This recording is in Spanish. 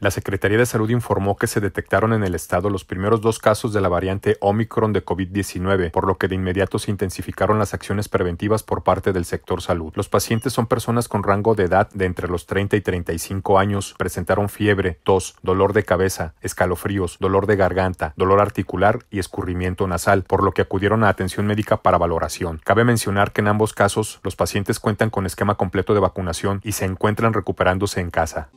La Secretaría de Salud informó que se detectaron en el estado los primeros dos casos de la variante Omicron de COVID-19, por lo que de inmediato se intensificaron las acciones preventivas por parte del sector salud. Los pacientes son personas con rango de edad de entre los 30 y 35 años, presentaron fiebre, tos, dolor de cabeza, escalofríos, dolor de garganta, dolor articular y escurrimiento nasal, por lo que acudieron a atención médica para valoración. Cabe mencionar que en ambos casos los pacientes cuentan con esquema completo de vacunación y se encuentran recuperándose en casa.